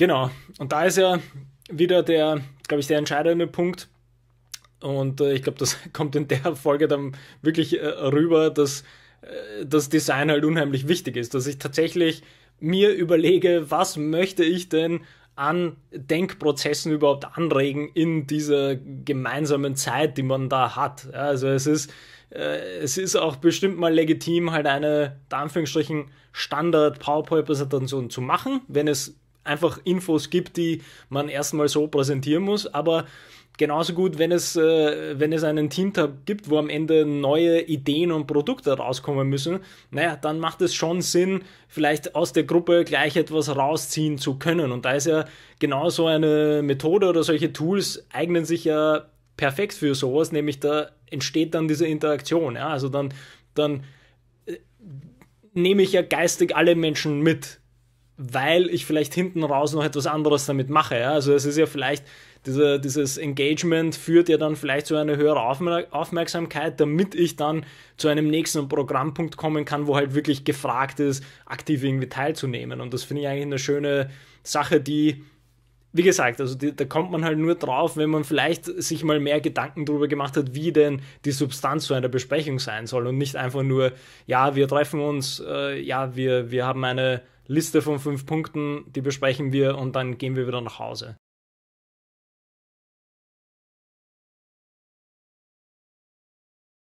Genau, und da ist ja wieder der, glaube ich, der entscheidende Punkt. Und äh, ich glaube, das kommt in der Folge dann wirklich äh, rüber, dass äh, das Design halt unheimlich wichtig ist, dass ich tatsächlich mir überlege, was möchte ich denn an Denkprozessen überhaupt anregen in dieser gemeinsamen Zeit, die man da hat. Ja, also es ist, äh, es ist auch bestimmt mal legitim, halt eine, in Anführungsstrichen, Standard-PowerPoint-Präsentation zu machen, wenn es einfach Infos gibt, die man erstmal so präsentieren muss. Aber genauso gut, wenn es, äh, wenn es einen Teamtab gibt, wo am Ende neue Ideen und Produkte rauskommen müssen, naja, dann macht es schon Sinn, vielleicht aus der Gruppe gleich etwas rausziehen zu können. Und da ist ja genau so eine Methode oder solche Tools eignen sich ja perfekt für sowas, nämlich da entsteht dann diese Interaktion. Ja? Also dann, dann äh, nehme ich ja geistig alle Menschen mit weil ich vielleicht hinten raus noch etwas anderes damit mache. Ja? Also es ist ja vielleicht, diese, dieses Engagement führt ja dann vielleicht zu einer höheren Aufmerksamkeit, damit ich dann zu einem nächsten Programmpunkt kommen kann, wo halt wirklich gefragt ist, aktiv irgendwie teilzunehmen. Und das finde ich eigentlich eine schöne Sache, die wie gesagt, also die, da kommt man halt nur drauf, wenn man vielleicht sich mal mehr Gedanken darüber gemacht hat, wie denn die Substanz so einer Besprechung sein soll und nicht einfach nur, ja, wir treffen uns, äh, ja, wir, wir haben eine Liste von fünf Punkten, die besprechen wir und dann gehen wir wieder nach Hause.